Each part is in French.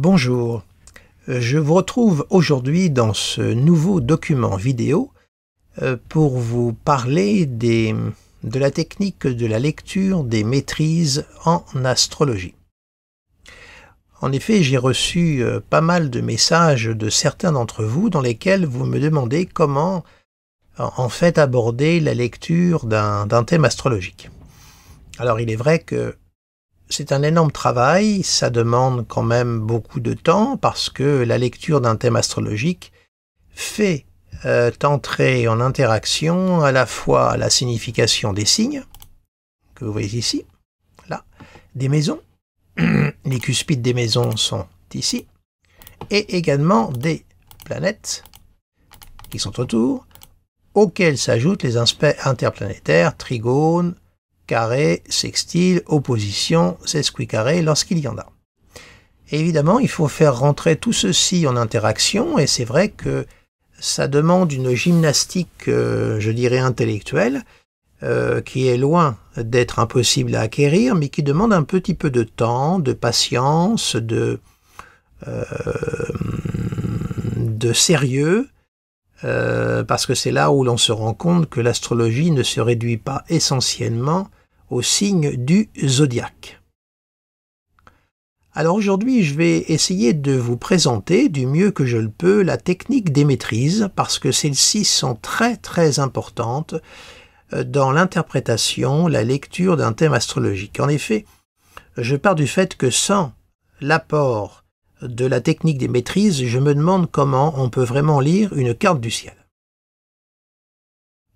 Bonjour, euh, je vous retrouve aujourd'hui dans ce nouveau document vidéo euh, pour vous parler de la technique de la lecture des maîtrises en astrologie. En effet, j'ai reçu euh, pas mal de messages de certains d'entre vous dans lesquels vous me demandez comment en fait aborder la lecture d'un thème astrologique. Alors il est vrai que c'est un énorme travail, ça demande quand même beaucoup de temps parce que la lecture d'un thème astrologique fait euh, entrer en interaction à la fois la signification des signes, que vous voyez ici, là, des maisons, les cuspides des maisons sont ici, et également des planètes qui sont autour, auxquelles s'ajoutent les aspects interplanétaires, trigones, carré, sextile, opposition, sesquicarré, carré lorsqu'il y en a. évidemment, il faut faire rentrer tout ceci en interaction, et c'est vrai que ça demande une gymnastique, euh, je dirais, intellectuelle, euh, qui est loin d'être impossible à acquérir, mais qui demande un petit peu de temps, de patience, de, euh, de sérieux, euh, parce que c'est là où l'on se rend compte que l'astrologie ne se réduit pas essentiellement au signe du zodiaque. Alors aujourd'hui, je vais essayer de vous présenter du mieux que je le peux la technique des maîtrises, parce que celles-ci sont très très importantes euh, dans l'interprétation, la lecture d'un thème astrologique. En effet, je pars du fait que sans l'apport de la technique des maîtrises, je me demande comment on peut vraiment lire une carte du ciel.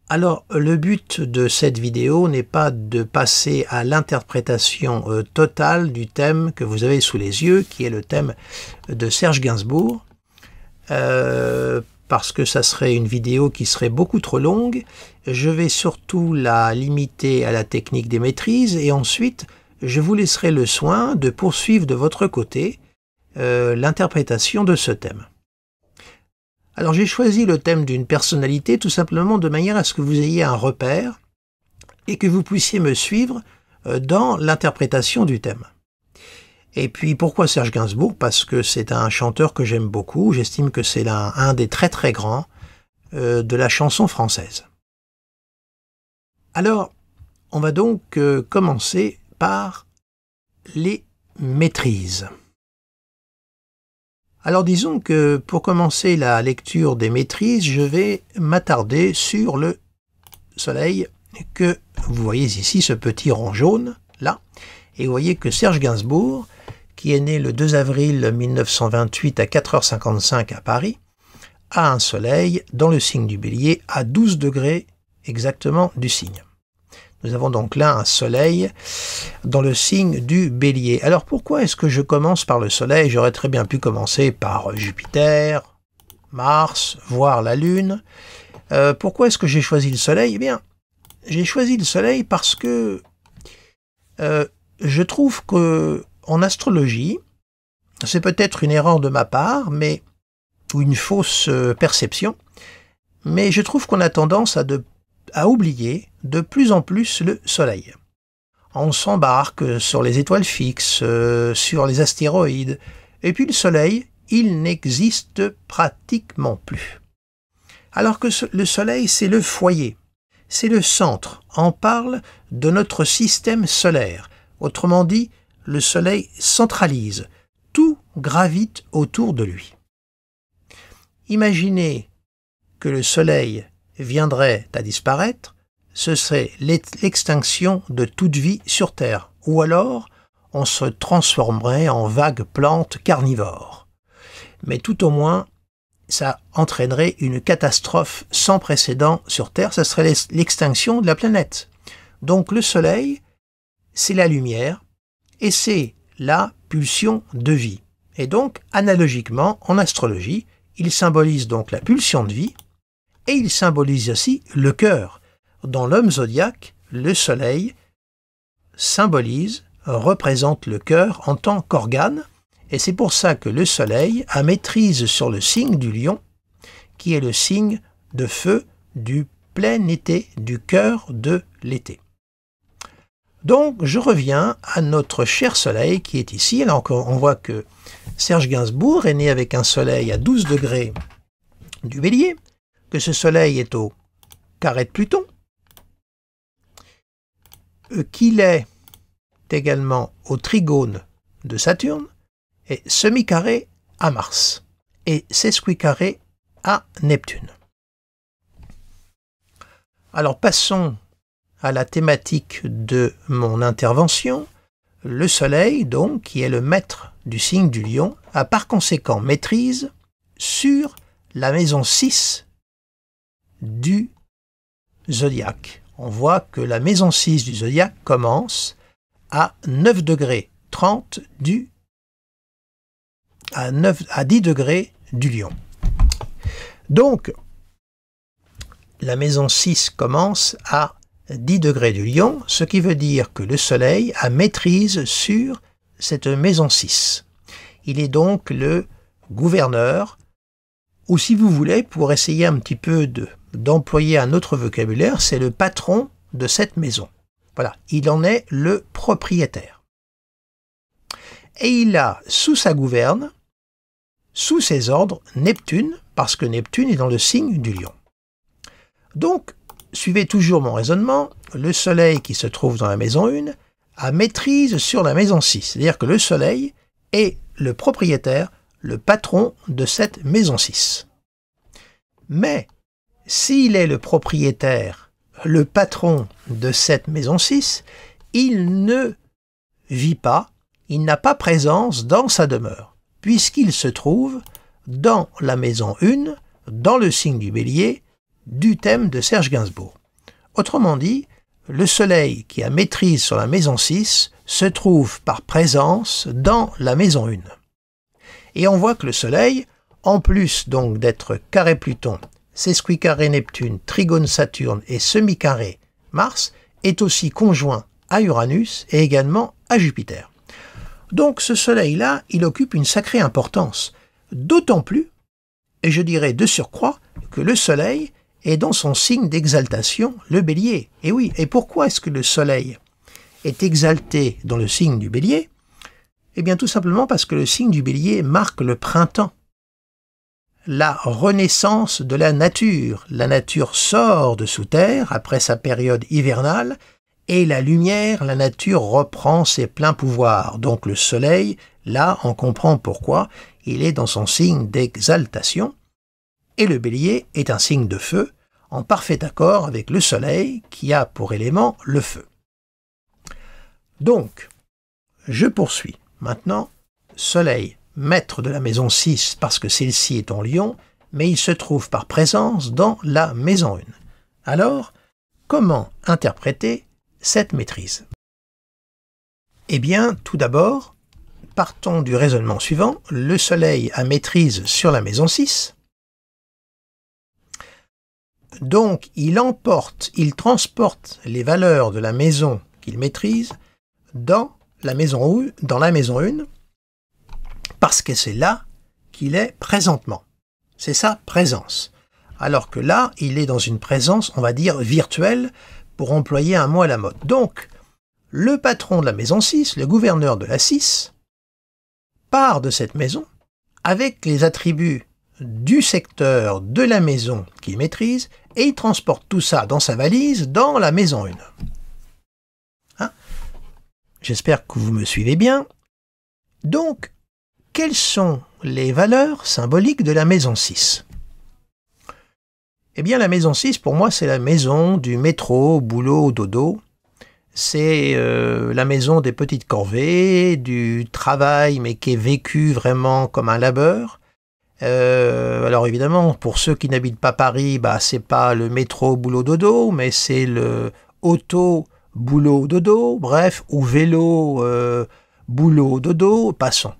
Alors, le but de cette vidéo n'est pas de passer à l'interprétation euh, totale du thème que vous avez sous les yeux, qui est le thème de Serge Gainsbourg, euh, parce que ça serait une vidéo qui serait beaucoup trop longue. Je vais surtout la limiter à la technique des maîtrises, et ensuite, je vous laisserai le soin de poursuivre de votre côté euh, l'interprétation de ce thème. Alors j'ai choisi le thème d'une personnalité tout simplement de manière à ce que vous ayez un repère et que vous puissiez me suivre euh, dans l'interprétation du thème. Et puis pourquoi Serge Gainsbourg Parce que c'est un chanteur que j'aime beaucoup, j'estime que c'est un des très très grands euh, de la chanson française. Alors, on va donc commencer par les maîtrises. Alors disons que pour commencer la lecture des maîtrises, je vais m'attarder sur le soleil que vous voyez ici, ce petit rond jaune, là. Et vous voyez que Serge Gainsbourg, qui est né le 2 avril 1928 à 4h55 à Paris, a un soleil dans le signe du bélier à 12 degrés exactement du signe. Nous avons donc là un soleil dans le signe du bélier. Alors pourquoi est-ce que je commence par le soleil J'aurais très bien pu commencer par Jupiter, Mars, voire la Lune. Euh, pourquoi est-ce que j'ai choisi le soleil Eh bien, j'ai choisi le soleil parce que euh, je trouve que en astrologie, c'est peut-être une erreur de ma part, mais ou une fausse euh, perception, mais je trouve qu'on a tendance à oublier de plus en plus le Soleil. On s'embarque sur les étoiles fixes, euh, sur les astéroïdes, et puis le Soleil, il n'existe pratiquement plus. Alors que le Soleil, c'est le foyer, c'est le centre, on parle de notre système solaire. Autrement dit, le Soleil centralise, tout gravite autour de lui. Imaginez que le Soleil viendrait à disparaître, ce serait l'extinction de toute vie sur Terre, ou alors on se transformerait en vagues plantes carnivores. Mais tout au moins, ça entraînerait une catastrophe sans précédent sur Terre, Ce serait l'extinction de la planète. Donc le Soleil, c'est la lumière, et c'est la pulsion de vie. Et donc, analogiquement, en astrologie, il symbolise donc la pulsion de vie, et il symbolise aussi le cœur, dans l'homme zodiaque, le soleil symbolise, représente le cœur en tant qu'organe, et c'est pour ça que le soleil a maîtrise sur le signe du lion, qui est le signe de feu du plein été, du cœur de l'été. Donc, je reviens à notre cher soleil qui est ici. Alors, on voit que Serge Gainsbourg est né avec un soleil à 12 degrés du bélier, que ce soleil est au carré de Pluton, euh, qu'il est également au trigone de Saturne et semi-carré à Mars et sesquicarré à Neptune. Alors passons à la thématique de mon intervention. Le Soleil, donc, qui est le maître du signe du lion, a par conséquent maîtrise sur la maison 6 du zodiaque on voit que la maison 6 du zodiaque commence à 9 degrés 30 du à, 9, à 10 degrés du lion. Donc, la maison 6 commence à 10 du lion, ce qui veut dire que le soleil a maîtrise sur cette maison 6. Il est donc le gouverneur, ou si vous voulez, pour essayer un petit peu de d'employer un autre vocabulaire, c'est le patron de cette maison. Voilà, il en est le propriétaire. Et il a sous sa gouverne, sous ses ordres, Neptune, parce que Neptune est dans le signe du lion. Donc, suivez toujours mon raisonnement, le Soleil qui se trouve dans la maison 1 a maîtrise sur la maison 6, c'est-à-dire que le Soleil est le propriétaire, le patron de cette maison 6. Mais s'il est le propriétaire, le patron de cette maison 6, il ne vit pas, il n'a pas présence dans sa demeure, puisqu'il se trouve dans la maison 1, dans le signe du bélier, du thème de Serge Gainsbourg. Autrement dit, le soleil qui a maîtrise sur la maison 6 se trouve par présence dans la maison 1. Et on voit que le soleil, en plus donc d'être carré Pluton sesquicarré Neptune, trigone Saturne et semi-carré Mars est aussi conjoint à Uranus et également à Jupiter. Donc ce Soleil-là, il occupe une sacrée importance, d'autant plus, et je dirais de surcroît, que le Soleil est dans son signe d'exaltation, le bélier. Et oui, et pourquoi est-ce que le Soleil est exalté dans le signe du bélier Eh bien tout simplement parce que le signe du bélier marque le printemps la renaissance de la nature. La nature sort de sous terre après sa période hivernale et la lumière, la nature reprend ses pleins pouvoirs. Donc le soleil, là on comprend pourquoi, il est dans son signe d'exaltation. Et le bélier est un signe de feu, en parfait accord avec le soleil qui a pour élément le feu. Donc, je poursuis maintenant soleil, maître de la maison 6 parce que celle-ci est en lion, mais il se trouve par présence dans la maison 1. Alors, comment interpréter cette maîtrise Eh bien, tout d'abord, partons du raisonnement suivant. Le Soleil a maîtrise sur la maison 6. Donc, il emporte, il transporte les valeurs de la maison qu'il maîtrise dans la maison, dans la maison 1 parce que c'est là qu'il est présentement. C'est sa présence. Alors que là, il est dans une présence, on va dire, virtuelle, pour employer un mot à la mode. Donc, le patron de la maison 6, le gouverneur de la 6, part de cette maison avec les attributs du secteur de la maison qu'il maîtrise et il transporte tout ça dans sa valise dans la maison 1. Hein J'espère que vous me suivez bien. Donc, quelles sont les valeurs symboliques de la maison 6 Eh bien, la maison 6, pour moi, c'est la maison du métro, boulot, dodo. C'est euh, la maison des petites corvées, du travail, mais qui est vécu vraiment comme un labeur. Euh, alors évidemment, pour ceux qui n'habitent pas Paris, bah c'est pas le métro boulot dodo, mais c'est le auto boulot dodo, bref, ou vélo euh, boulot dodo, passons.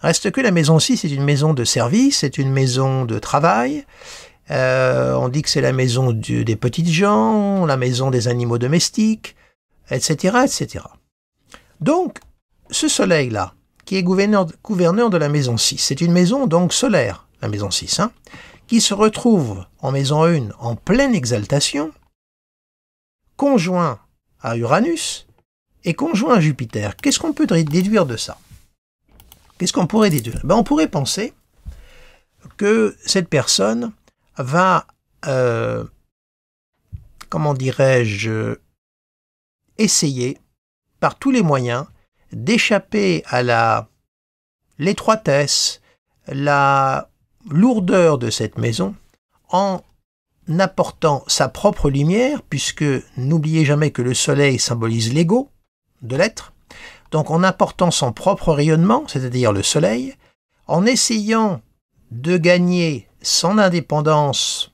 Reste que la maison 6 est une maison de service, c'est une maison de travail. Euh, on dit que c'est la maison du, des petites gens, la maison des animaux domestiques, etc., etc. Donc, ce soleil-là, qui est gouverneur, gouverneur, de la maison 6, c'est une maison donc solaire, la maison 6, hein, qui se retrouve en maison 1 en pleine exaltation, conjoint à Uranus et conjoint à Jupiter. Qu'est-ce qu'on peut déduire de ça Qu'est-ce qu'on pourrait dire ben, On pourrait penser que cette personne va, euh, comment dirais-je, essayer par tous les moyens d'échapper à la l'étroitesse, la lourdeur de cette maison en apportant sa propre lumière, puisque n'oubliez jamais que le soleil symbolise l'ego de l'être, donc en apportant son propre rayonnement, c'est-à-dire le Soleil, en essayant de gagner son indépendance,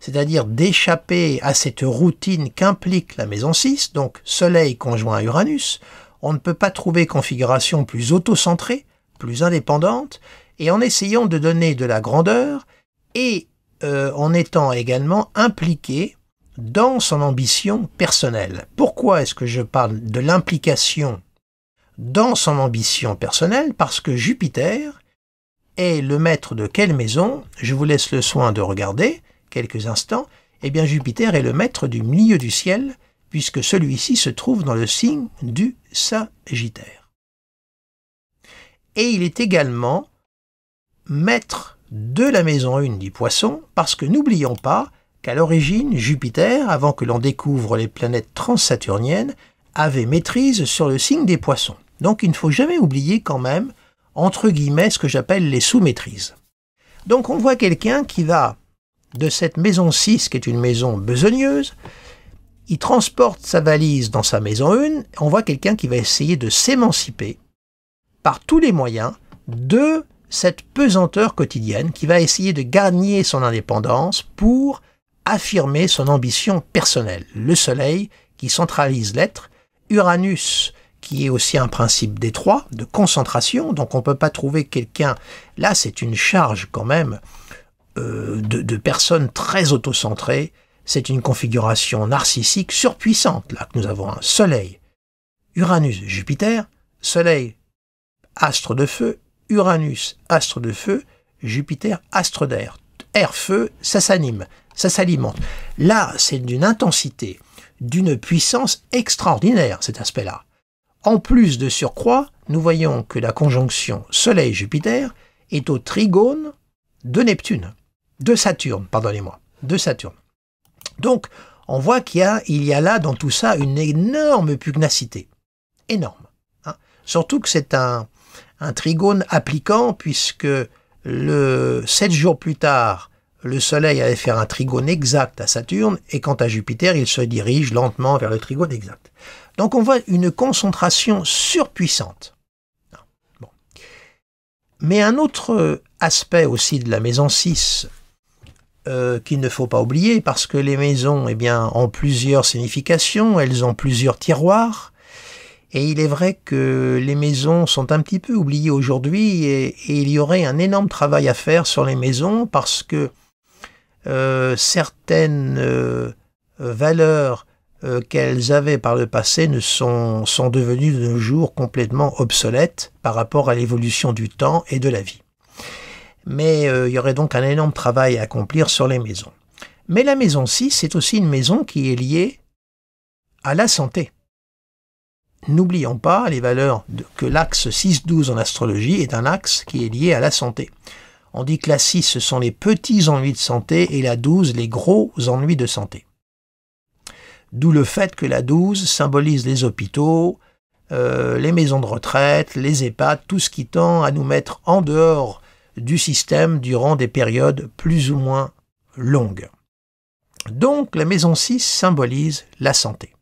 c'est-à-dire d'échapper à cette routine qu'implique la maison 6, donc Soleil conjoint à Uranus, on ne peut pas trouver configuration plus autocentrée, plus indépendante, et en essayant de donner de la grandeur et euh, en étant également impliqué dans son ambition personnelle. Pourquoi est-ce que je parle de l'implication dans son ambition personnelle parce que Jupiter est le maître de quelle maison Je vous laisse le soin de regarder quelques instants. Eh bien, Jupiter est le maître du milieu du ciel puisque celui-ci se trouve dans le signe du Sagittaire. Et il est également maître de la maison 1 du poisson parce que n'oublions pas qu'à l'origine, Jupiter, avant que l'on découvre les planètes transsaturniennes, avait maîtrise sur le signe des poissons. Donc il ne faut jamais oublier quand même, entre guillemets, ce que j'appelle les sous-maîtrises. Donc on voit quelqu'un qui va de cette maison 6, qui est une maison besogneuse, il transporte sa valise dans sa maison 1, on voit quelqu'un qui va essayer de s'émanciper par tous les moyens de cette pesanteur quotidienne, qui va essayer de gagner son indépendance pour affirmer son ambition personnelle. Le soleil qui centralise l'être Uranus, qui est aussi un principe d'étroit, de concentration, donc on ne peut pas trouver quelqu'un, là c'est une charge quand même, euh, de, personnes très autocentrées, c'est une configuration narcissique surpuissante, là que nous avons un Soleil, Uranus, Jupiter, Soleil, astre de feu, Uranus, astre de feu, Jupiter, astre d'air. Air, feu, ça s'anime, ça s'alimente. Là, c'est d'une intensité d'une puissance extraordinaire, cet aspect-là. En plus de surcroît, nous voyons que la conjonction Soleil-Jupiter est au trigone de Neptune, de Saturne, pardonnez-moi, de Saturne. Donc, on voit qu'il y, a, il y a là dans tout ça une énorme pugnacité. Énorme. Hein. Surtout que c'est un, un trigone appliquant, puisque le sept jours plus tard, le Soleil allait faire un trigone exact à Saturne, et quant à Jupiter, il se dirige lentement vers le trigone exact. Donc on voit une concentration surpuissante. Mais un autre aspect aussi de la maison 6, euh, qu'il ne faut pas oublier, parce que les maisons eh bien, ont plusieurs significations, elles ont plusieurs tiroirs, et il est vrai que les maisons sont un petit peu oubliées aujourd'hui, et il y aurait un énorme travail à faire sur les maisons, parce que euh, certaines euh, euh, valeurs qu'elles avaient par le passé ne sont, devenues de nos jours complètement obsolètes par rapport à l'évolution du temps et de la vie. Mais il y aurait donc un énorme travail à accomplir sur les maisons. Mais la maison 6, c'est aussi une maison qui est liée à la santé. N'oublions pas les valeurs que l'axe 6-12 en astrologie est un axe qui est lié à la santé. On dit que la 6, ce sont les petits ennuis de santé et la 12, les gros ennuis de santé. D'où le fait que la 12 symbolise les hôpitaux, euh, les maisons de retraite, les EHPAD, tout ce qui tend à nous mettre en dehors du système durant des périodes plus ou moins longues. Donc la maison 6 symbolise la santé.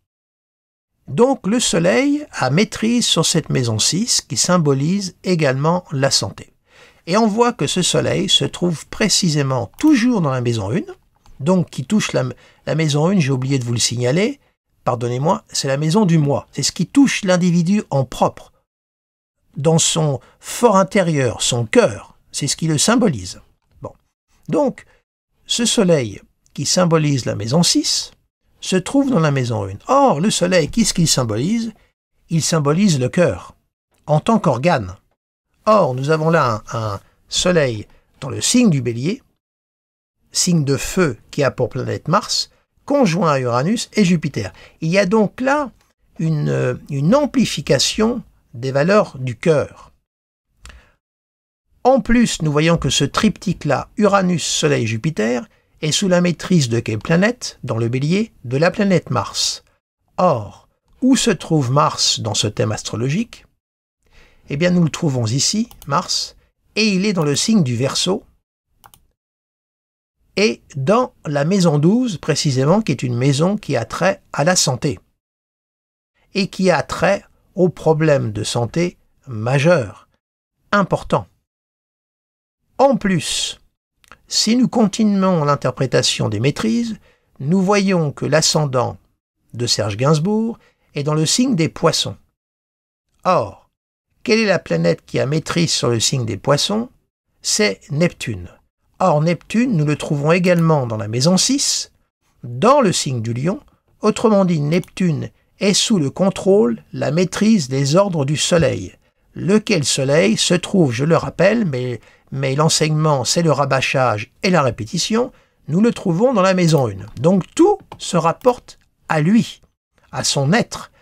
Donc le Soleil a maîtrise sur cette maison 6 qui symbolise également la santé. Et on voit que ce soleil se trouve précisément toujours dans la maison 1, donc qui touche la, maison 1, j'ai oublié de vous le signaler, pardonnez-moi, c'est la maison du moi, c'est ce qui touche l'individu en propre, dans son fort intérieur, son cœur, c'est ce qui le symbolise. Bon. Donc, ce soleil qui symbolise la maison 6 se trouve dans la maison 1. Or, le soleil, qu'est-ce qu'il symbolise Il symbolise le cœur, en tant qu'organe. Or, nous avons là un, Soleil dans le signe du bélier, signe de feu qui a pour planète Mars, conjoint à Uranus et Jupiter. Il y a donc là une, une amplification des valeurs du cœur. En plus, nous voyons que ce triptyque-là, Uranus, Soleil, Jupiter, est sous la maîtrise de quelle planète, dans le bélier, de la planète Mars. Or, où se trouve Mars dans ce thème astrologique eh bien, nous le trouvons ici, Mars, et il est dans le signe du Verseau, et dans la maison 12 précisément, qui est une maison qui a trait à la santé, et qui a trait aux problèmes de santé majeurs, importants. En plus, si nous continuons l'interprétation des maîtrises, nous voyons que l'ascendant de Serge Gainsbourg est dans le signe des poissons. Or, quelle est la planète qui a maîtrise sur le signe des poissons C'est Neptune. Or, Neptune, nous le trouvons également dans la maison 6, dans le signe du lion, autrement dit, Neptune est sous le contrôle, la maîtrise des ordres du Soleil, lequel Soleil se trouve, je le rappelle, mais, mais l'enseignement, c'est le rabâchage et la répétition, nous le trouvons dans la maison 1. Donc tout se rapporte à lui, à son être.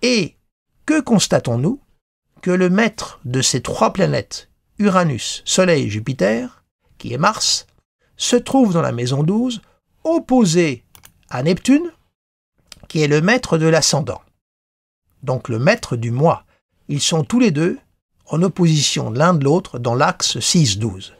Et que constatons-nous que le maître de ces trois planètes, Uranus, Soleil et Jupiter, qui est Mars, se trouve dans la maison 12, opposé à Neptune, qui est le maître de l'ascendant, donc le maître du mois. Ils sont tous les deux en opposition l'un de l'autre dans l'axe 6-12.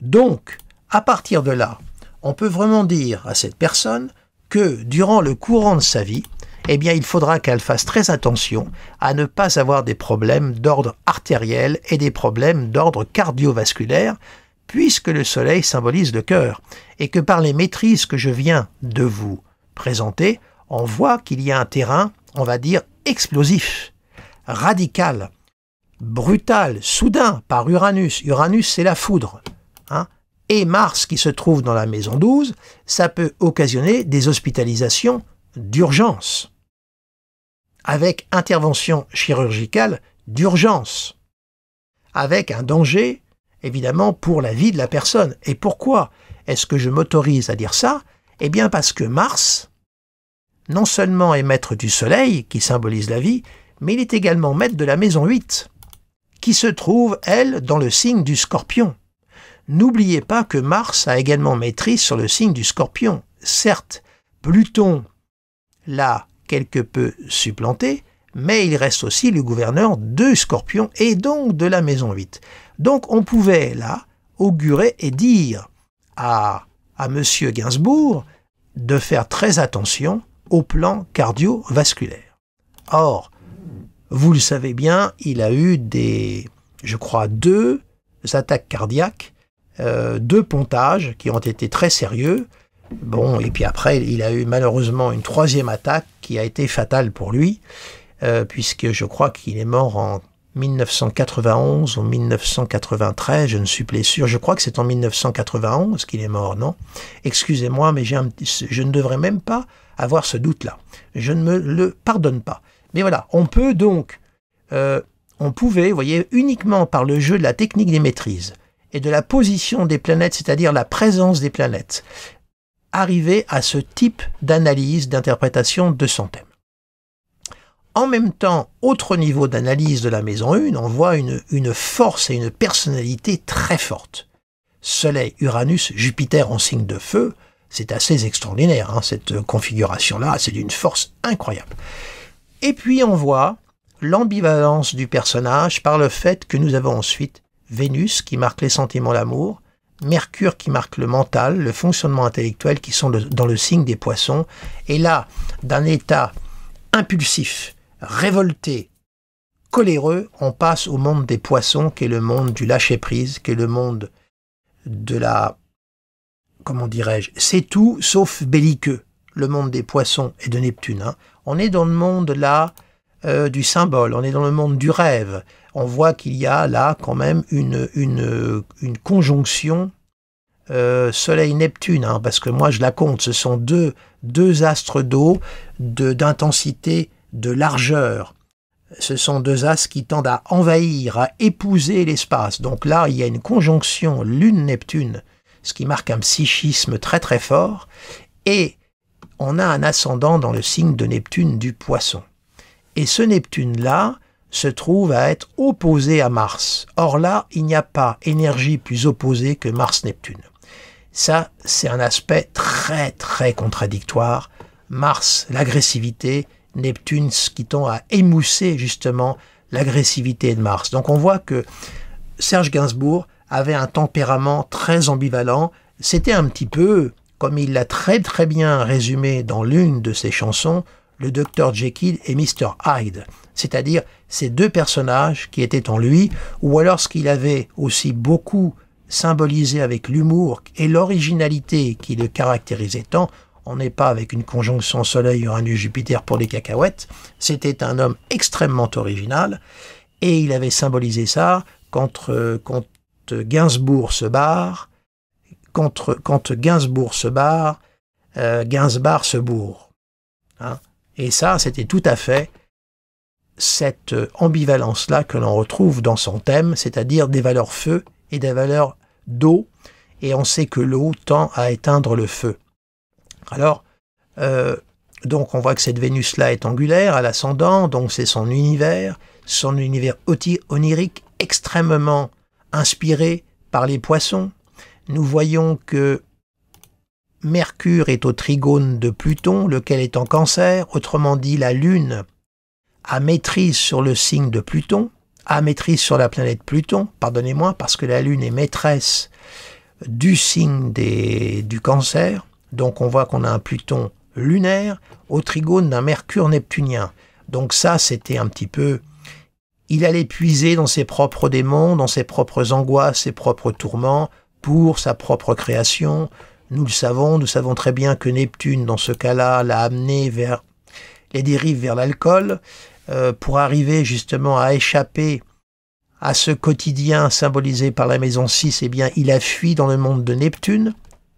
Donc, à partir de là, on peut vraiment dire à cette personne que durant le courant de sa vie, eh bien il faudra qu'elle fasse très attention à ne pas avoir des problèmes d'ordre artériel et des problèmes d'ordre cardiovasculaire, puisque le soleil symbolise le cœur, et que par les maîtrises que je viens de vous présenter, on voit qu'il y a un terrain, on va dire, explosif, radical, brutal, soudain, par Uranus. Uranus, c'est la foudre. Hein et Mars, qui se trouve dans la maison 12, ça peut occasionner des hospitalisations d'urgence avec intervention chirurgicale d'urgence, avec un danger, évidemment, pour la vie de la personne. Et pourquoi est-ce que je m'autorise à dire ça Eh bien parce que Mars, non seulement est maître du Soleil, qui symbolise la vie, mais il est également maître de la maison 8, qui se trouve, elle, dans le signe du Scorpion. N'oubliez pas que Mars a également maîtrise sur le signe du Scorpion. Certes, Pluton l'a quelque peu supplanté, mais il reste aussi le gouverneur de Scorpion et donc de la maison 8. Donc on pouvait là augurer et dire à, à M. Gainsbourg de faire très attention au plan cardiovasculaire. Or, vous le savez bien, il a eu des, je crois, deux attaques cardiaques, euh, deux pontages qui ont été très sérieux, Bon, et puis après, il a eu malheureusement une troisième attaque qui a été fatale pour lui, euh, puisque je crois qu'il est mort en 1991 ou 1993, je ne suis plus sûr. Je crois que c'est en 1991 qu'il est mort, non Excusez-moi, mais je ne devrais même pas avoir ce doute-là. Je ne me le pardonne pas. Mais voilà, on peut donc, euh, on pouvait, vous voyez, uniquement par le jeu de la technique des maîtrises et de la position des planètes, c'est-à-dire la présence des planètes, arriver à ce type d'analyse, d'interprétation de son thème. En même temps, autre niveau d'analyse de la maison 1, on voit une, force et une personnalité très forte. Soleil, Uranus, Jupiter en signe de feu, c'est assez extraordinaire, hein, cette configuration-là, c'est d'une force incroyable. Et puis on voit l'ambivalence du personnage par le fait que nous avons ensuite Vénus qui marque les sentiments l'amour. Mercure qui marque le mental, le fonctionnement intellectuel qui sont dans le signe des poissons, et là, d'un état impulsif, révolté, coléreux, on passe au monde des poissons, qui est le monde du lâcher-prise, qui est le monde de la... comment dirais-je C'est tout sauf belliqueux, le monde des poissons et de Neptune. Hein. On est dans le monde là euh, du symbole, on est dans le monde du rêve, on voit qu'il y a là quand même une, une, conjonction euh, Soleil-Neptune, hein, parce que moi je la compte, ce sont deux, deux astres d'eau d'intensité, de largeur. Ce sont deux astres qui tendent à envahir, à épouser l'espace. Donc là, il y a une conjonction Lune-Neptune, ce qui marque un psychisme très très fort. Et on a un ascendant dans le signe de Neptune du poisson. Et ce Neptune-là, se trouve à être opposé à Mars. Or là, il n'y a pas énergie plus opposée que Mars-Neptune. Ça, c'est un aspect très très contradictoire. Mars, l'agressivité, Neptune, ce qui tend à émousser justement l'agressivité de Mars. Donc on voit que Serge Gainsbourg avait un tempérament très ambivalent. C'était un petit peu, comme il l'a très très bien résumé dans l'une de ses chansons, le docteur Jekyll et Mr. Hyde, c'est-à-dire ces deux personnages qui étaient en lui, ou alors ce qu'il avait aussi beaucoup symbolisé avec l'humour et l'originalité qui le caractérisait tant, on n'est pas avec une conjonction Soleil-Uranus-Jupiter pour les cacahuètes, c'était un homme extrêmement original, et il avait symbolisé ça contre euh, contre Gainsbourg se barre, contre, quand Gainsbourg se barre, euh, gainsbourg se bourre. Hein et ça, c'était tout à fait cette euh, ambivalence-là que l'on retrouve dans son thème, c'est-à-dire des valeurs feu et des valeurs d'eau, et on sait que l'eau tend à éteindre le feu. Alors, euh, donc on voit que cette Vénus-là est angulaire, à l'ascendant, donc c'est son univers, son univers onirique extrêmement inspiré par les poissons. Nous voyons que Mercure est au trigone de Pluton, lequel est en cancer, autrement dit la Lune a maîtrise sur le signe de Pluton, a maîtrise sur la planète Pluton, pardonnez-moi, parce que la Lune est maîtresse du signe du cancer, donc on voit qu'on a un Pluton lunaire au trigone d'un Mercure neptunien. Donc ça, c'était un petit peu... Il allait puiser dans ses propres démons, dans ses propres angoisses, ses propres tourments, pour sa propre création, nous le savons, nous savons très bien que Neptune, dans ce cas-là, l'a amené vers les dérives vers l'alcool, euh, pour arriver justement à échapper à ce quotidien symbolisé par la maison 6, eh bien, il a fui dans le monde de Neptune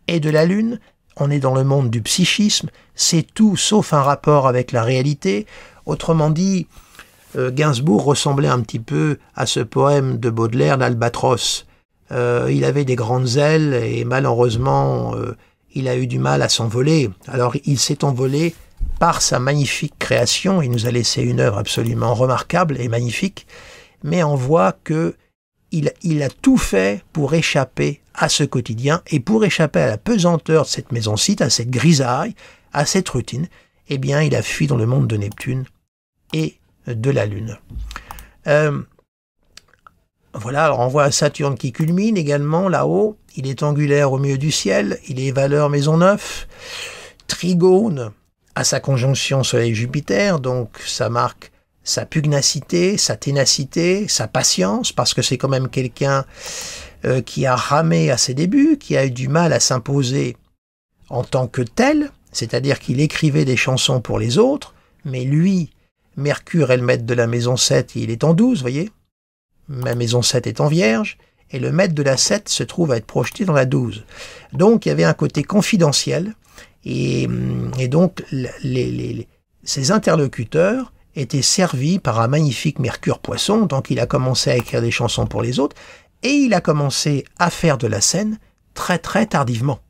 et de la Lune. On est dans le monde du psychisme. C'est tout sauf un rapport avec la réalité. Autrement dit, euh, Gainsbourg ressemblait un petit peu à ce poème de Baudelaire, l'Albatros. Euh, il avait des grandes ailes et malheureusement, euh, il a eu du mal à s'envoler. Alors il s'est envolé par sa magnifique création. Il nous a laissé une œuvre absolument remarquable et magnifique. Mais on voit que il, a tout fait pour échapper à ce quotidien et pour échapper à la pesanteur de cette maison-site, à cette grisaille, à cette routine. Eh bien, il a fui dans le monde de Neptune et de la Lune. Euh, voilà, alors on voit Saturne qui culmine également là-haut. Il est angulaire au milieu du ciel. Il est valeur maison 9. Trigone à sa conjonction Soleil-Jupiter, donc ça marque sa pugnacité, sa ténacité, sa patience, parce que c'est quand même quelqu'un euh, qui a ramé à ses débuts, qui a eu du mal à s'imposer en tant que tel, c'est-à-dire qu'il écrivait des chansons pour les autres, mais lui, Mercure est le maître de la maison 7, il est en 12, voyez Ma maison 7 est en vierge, et le maître de la 7 se trouve à être projeté dans la 12. Donc il y avait un côté confidentiel, et, mm, et donc les, les, ses interlocuteurs étaient servis par un magnifique Mercure Poisson, donc il a commencé à écrire des chansons pour les autres, et il a commencé à faire de la scène très très tardivement.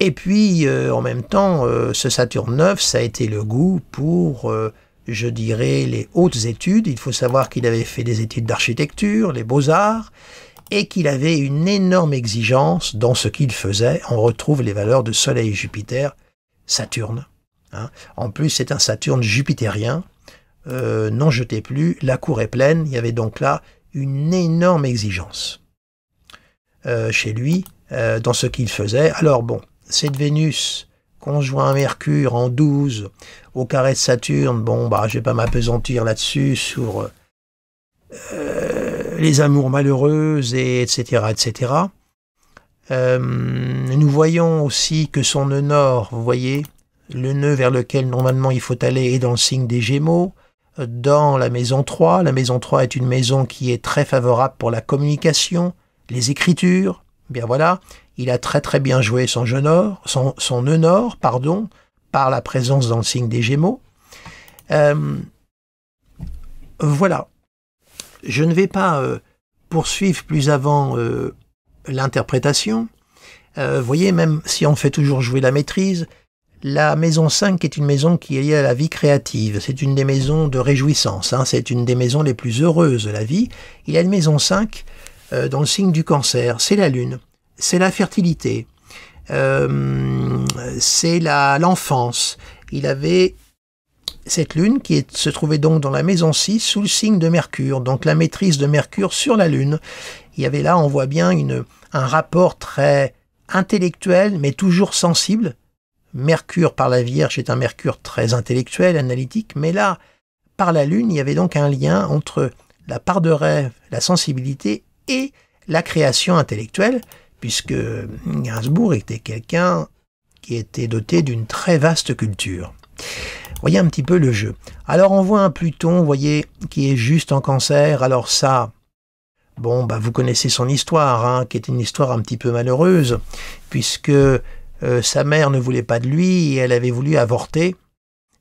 Et puis, euh, en même temps, euh, ce Saturne 9, ça a été le goût pour euh, je dirais, les hautes études. Il faut savoir qu'il avait fait des études d'architecture, les beaux-arts, et qu'il avait une énorme exigence dans ce qu'il faisait. On retrouve les valeurs de Soleil et Jupiter, Saturne. Hein. En plus, c'est un Saturne jupitérien. Euh, n'en jetez plus, la cour est pleine. Il y avait donc là une énorme exigence euh, chez lui euh, dans ce qu'il faisait. Alors bon, cette Vénus conjoint Mercure en 12 au carré de Saturne, bon, bah, je vais pas m'apesantir là-dessus sur euh, euh, les amours malheureuses, etc., etc. Euh, nous voyons aussi que son nœud nord, vous voyez, le nœud vers lequel normalement il faut aller est dans le signe des Gémeaux, dans la maison 3. La maison 3 est une maison qui est très favorable pour la communication, les écritures, bien voilà, il a très très bien joué son, jeune son, son pardon, par la présence dans le signe des Gémeaux. Euh, voilà. Je ne vais pas euh, poursuivre plus avant euh, l'interprétation. Vous voyez, même si on fait toujours jouer la maîtrise, la maison 5 est une maison qui est liée à la vie créative. C'est une des maisons de réjouissance. Hein. C'est une des maisons les plus heureuses de la vie. Il y a une maison 5 dans le signe du cancer. C'est la lune c'est la fertilité, euh, c'est l'enfance. Il avait cette lune qui se trouvait donc dans la maison 6 sous le signe de Mercure, donc la maîtrise de Mercure sur la lune. Il y avait là, on voit bien une, un rapport très intellectuel, mais toujours sensible. Mercure par la Vierge est un Mercure très intellectuel, analytique, mais là, par la Lune, il y avait donc un lien entre la part de rêve, la sensibilité et la création intellectuelle puisque Gainsbourg était quelqu'un qui était doté d'une très vaste culture. Voyez un petit peu le jeu. Alors on voit un Pluton, vous voyez, qui est juste en cancer. Alors ça, bon, bah vous connaissez son histoire, hein, qui est une histoire un petit peu malheureuse, puisque euh, sa mère ne voulait pas de lui et elle avait voulu avorter.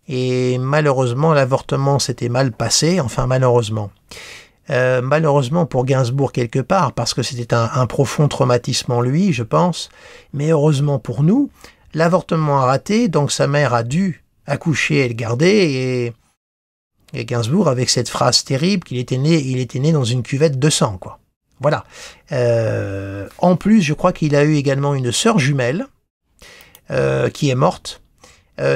Et malheureusement, l'avortement s'était mal passé, enfin malheureusement. Euh, malheureusement pour Gainsbourg quelque part, parce que c'était un, profond traumatisme en lui, je pense, mais heureusement pour nous, l'avortement a raté, donc sa mère a dû accoucher et le garder, et, et Gainsbourg avec cette phrase terrible qu'il était né, il était né dans une cuvette de sang, quoi. Voilà. Euh, en plus, je crois qu'il a eu également une sœur jumelle euh, qui est morte.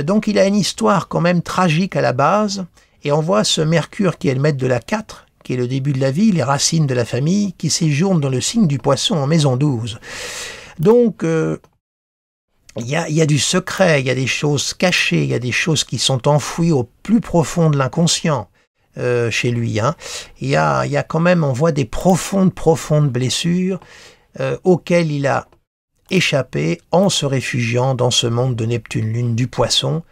donc il a une histoire quand même tragique à la base, et on voit ce Mercure qui est le maître de la 4, qui est le début de la vie, les racines de la famille, qui séjournent dans le signe du poisson en maison 12. Donc, euh, il y, a, du secret, il y a des choses cachées, il y a des choses qui sont enfouies au plus profond de l'inconscient euh, chez lui. Hein. Il, y a, quand même, on voit des profondes, profondes blessures euh, auxquelles il a échappé en se réfugiant dans ce monde de Neptune, lune du poisson,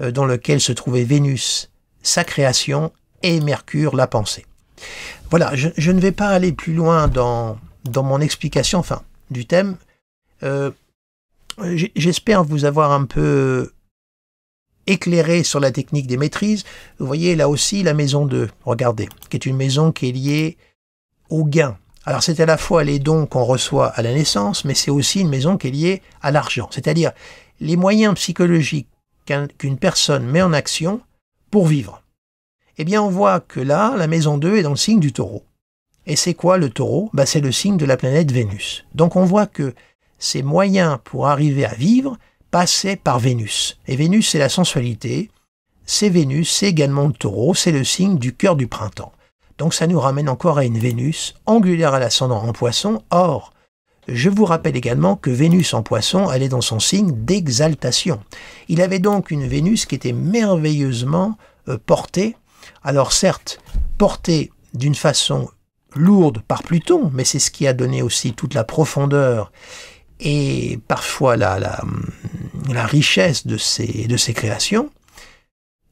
dans lequel se trouvait Vénus, sa création, et Mercure, la pensée. Voilà, je, ne vais pas aller plus loin dans, dans mon explication enfin, du thème. Euh, j'espère vous avoir un peu éclairé sur la technique des maîtrises. Vous voyez là aussi la maison 2, regardez, qui est une maison qui est liée au gain. Alors c'est à la fois les dons qu'on reçoit à la naissance, mais c'est aussi une maison qui est liée à l'argent, c'est-à-dire les moyens psychologiques qu'une personne met en action pour vivre eh bien on voit que là, la maison 2 est dans le signe du taureau. Et c'est quoi le taureau bah, C'est le signe de la planète Vénus. Donc on voit que ces moyens pour arriver à vivre passaient par Vénus. Et Vénus, c'est la sensualité, c'est Vénus, c'est également le taureau, c'est le signe du cœur du printemps. Donc ça nous ramène encore à une Vénus angulaire à l'ascendant en poisson. Or, je vous rappelle également que Vénus en poisson allait dans son signe d'exaltation. Il avait donc une Vénus qui était merveilleusement euh, portée alors certes portée d'une façon lourde par Pluton, mais c'est ce qui a donné aussi toute la profondeur et parfois la, hum, richesse de ses, créations,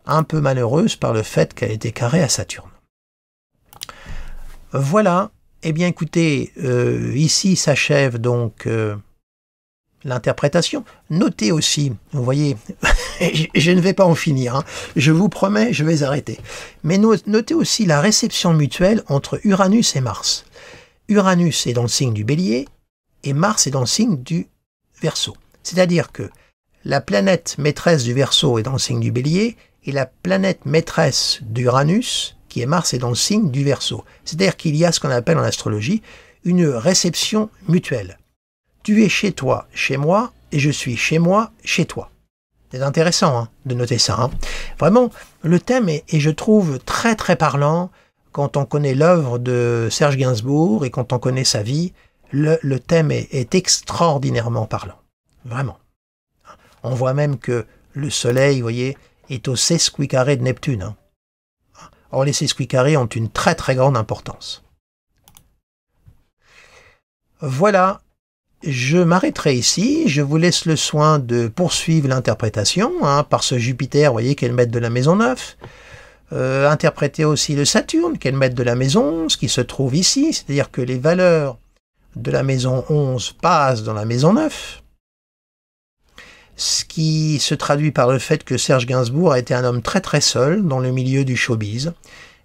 un peu malheureuse par le fait qu'elle était carrée à Saturne. Voilà, eh bien écoutez, euh, ici s'achève donc euh, l'interprétation. Notez aussi, vous voyez, je, ne vais pas en finir, hein. je vous promets, je vais arrêter. Mais notez aussi la réception mutuelle entre Uranus et Mars. Uranus est dans le signe du bélier et Mars est dans le signe du verso. C'est-à-dire que la planète maîtresse du verso est dans le signe du bélier et la planète maîtresse d'Uranus, qui est Mars, est dans le signe du verso. C'est-à-dire qu'il y a ce qu'on appelle en astrologie une réception mutuelle. Tu es chez toi, chez moi, et je suis chez moi, chez toi. C'est intéressant hein, de noter ça. Hein. Vraiment, le thème est, et je trouve, très très parlant quand on connaît l'œuvre de Serge Gainsbourg et quand on connaît sa vie. Le, thème est, extraordinairement parlant. Vraiment. On voit même que le Soleil, vous voyez, est au 16 carré de Neptune. Hein. Or, les 16 carrés ont une très très grande importance. Voilà je m'arrêterai ici, je vous laisse le soin de poursuivre l'interprétation, hein, par ce Jupiter, vous voyez, qu'elle met de la maison 9. Euh, interprétez interpréter aussi le Saturne, qui est de la maison 11, qui se trouve ici, c'est-à-dire que les valeurs de la maison 11 passent dans la maison 9. Ce qui se traduit par le fait que Serge Gainsbourg a été un homme très très seul dans le milieu du showbiz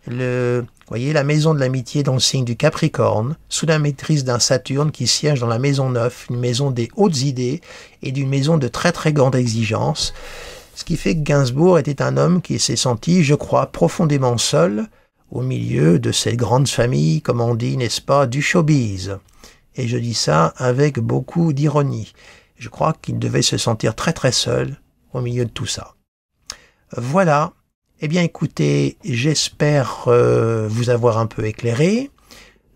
le, voyez, la maison de l'amitié dans le signe du Capricorne, sous la maîtrise d'un Saturne qui siège dans la maison 9, une maison des hautes idées et d'une maison de très très grande exigence. Ce qui fait que Gainsbourg était un homme qui s'est senti, je crois, profondément seul au milieu de cette grandes familles comme on dit, n'est-ce pas, du showbiz. Et je dis ça avec beaucoup d'ironie. Je crois qu'il devait se sentir très très seul au milieu de tout ça. Voilà, eh bien écoutez, j'espère euh, vous avoir un peu éclairé.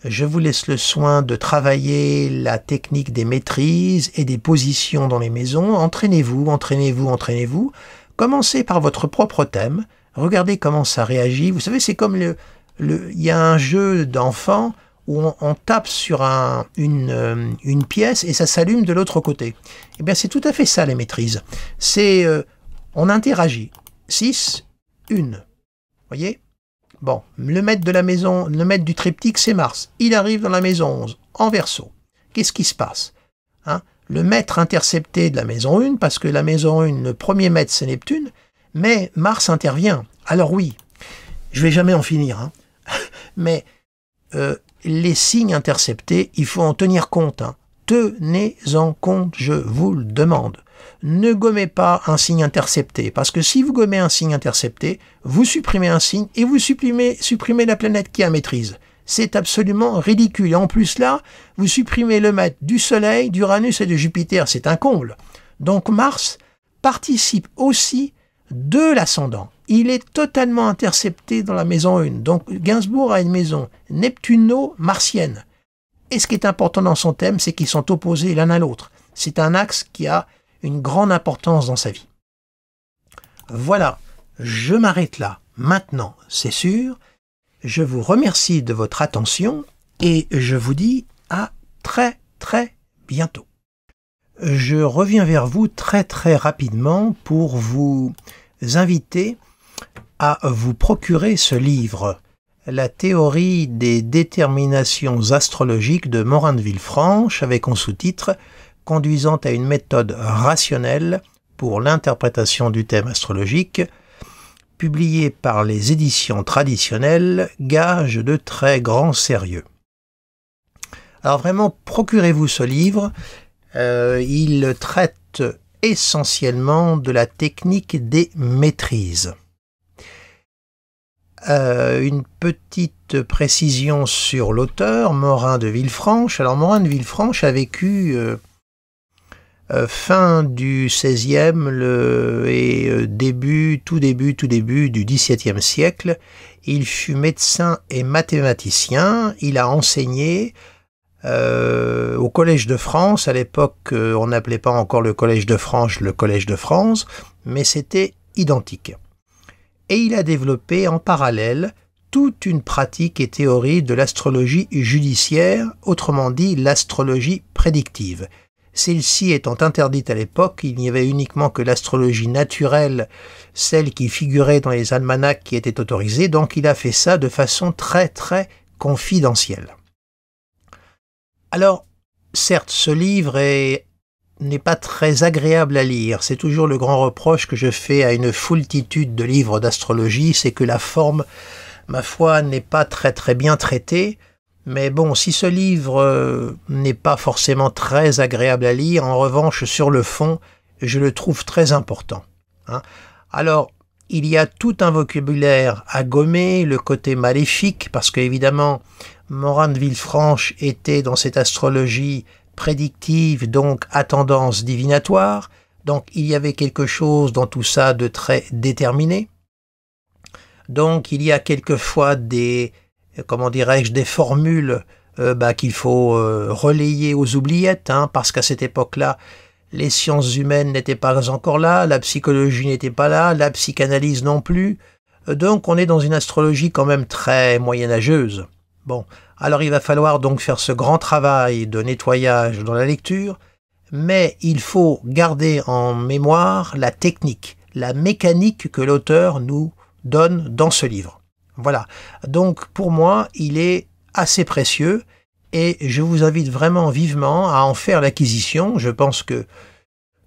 Je vous laisse le soin de travailler la technique des maîtrises et des positions dans les maisons. Entraînez-vous, entraînez-vous, entraînez-vous. Commencez par votre propre thème. Regardez comment ça réagit. Vous savez, c'est comme le... Il y a un jeu d'enfant où on, tape sur euh, une, pièce et ça s'allume de l'autre côté. Eh bien, c'est tout à fait ça, les maîtrises. C'est... Euh, on interagit. 6, une. Voyez Bon, le maître de la maison, le maître du triptyque, c'est Mars. Il arrive dans la maison 11, en verso. Qu'est-ce qui se passe hein Le maître intercepté de la maison 1, parce que la maison 1, le premier maître, c'est Neptune, mais Mars intervient. Alors oui, je vais jamais en finir, hein. mais euh, les signes interceptés, il faut en tenir compte. Hein. Tenez en compte, je vous le demande ne gommez pas un signe intercepté, parce que si vous gommez un signe intercepté, vous supprimez un signe et vous supprimez, supprimez la planète qui a maîtrise. C'est absolument ridicule. Et en plus là, vous supprimez le maître du Soleil, d'Uranus et de Jupiter. C'est un comble. Donc Mars participe aussi de l'ascendant. Il est totalement intercepté dans la maison 1. Donc Gainsbourg a une maison neptuno-martienne. Et ce qui est important dans son thème, c'est qu'ils sont opposés l'un à l'autre. C'est un axe qui a une grande importance dans sa vie. Voilà, je m'arrête là, maintenant, c'est sûr. Je vous remercie de votre attention et je vous dis à très très bientôt. Je reviens vers vous très très rapidement pour vous inviter à vous procurer ce livre, La théorie des déterminations astrologiques de Morin de Villefranche, avec en sous-titre conduisant à une méthode rationnelle pour l'interprétation du thème astrologique, publié par les éditions traditionnelles, gage de très grand sérieux. Alors vraiment, procurez-vous ce livre. Euh, il traite essentiellement de la technique des maîtrises. Euh, une petite précision sur l'auteur, Morin de Villefranche. Alors Morin de Villefranche a vécu euh, euh, fin du XVIe le, et euh, début, tout début, tout début du XVIIe siècle. Il fut médecin et mathématicien. Il a enseigné euh, au Collège de France. À l'époque, on n'appelait pas encore le Collège de France le Collège de France, mais c'était identique. Et il a développé en parallèle toute une pratique et théorie de l'astrologie judiciaire, autrement dit l'astrologie prédictive. Celle-ci étant interdite à l'époque, il n'y avait uniquement que l'astrologie naturelle, celle qui figurait dans les almanachs qui était autorisée, donc il a fait ça de façon très très confidentielle. Alors, certes, ce livre n'est pas très agréable à lire. C'est toujours le grand reproche que je fais à une foultitude de livres d'astrologie, c'est que la forme, ma foi, n'est pas très très bien traitée. Mais bon, si ce livre euh, n'est pas forcément très agréable à lire, en revanche, sur le fond, je le trouve très important. Hein. Alors, il y a tout un vocabulaire à gommer, le côté maléfique, parce que évidemment, Morin de Villefranche était dans cette astrologie prédictive, donc à tendance divinatoire, donc il y avait quelque chose dans tout ça de très déterminé. Donc il y a quelquefois des comment dirais-je, des formules euh, bah, qu'il faut euh, relayer aux oubliettes, hein, parce qu'à cette époque-là, les sciences humaines n'étaient pas encore là, la psychologie n'était pas là, la psychanalyse non plus. Euh, donc on est dans une astrologie quand même très moyenâgeuse. Bon, alors il va falloir donc faire ce grand travail de nettoyage dans la lecture, mais il faut garder en mémoire la technique, la mécanique que l'auteur nous donne dans ce livre. Voilà. Donc pour moi, il est assez précieux et je vous invite vraiment vivement à en faire l'acquisition. Je pense que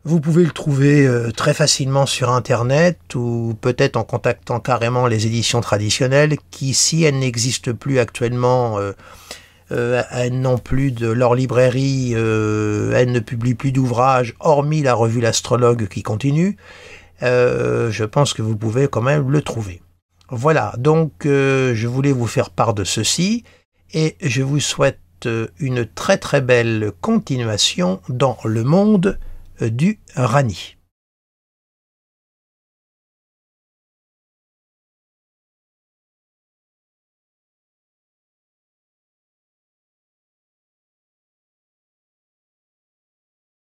vous pouvez le trouver euh, très facilement sur Internet ou peut-être en contactant carrément les éditions traditionnelles qui, si elles n'existent plus actuellement, euh, euh, elles n'ont plus de leur librairie, elles ne publient plus d'ouvrages, hormis la revue L'Astrologue qui continue. je pense que vous pouvez quand même le trouver. Voilà, donc euh, je voulais vous faire part de ceci et je vous souhaite euh, une très très belle continuation dans le monde euh, du Rani.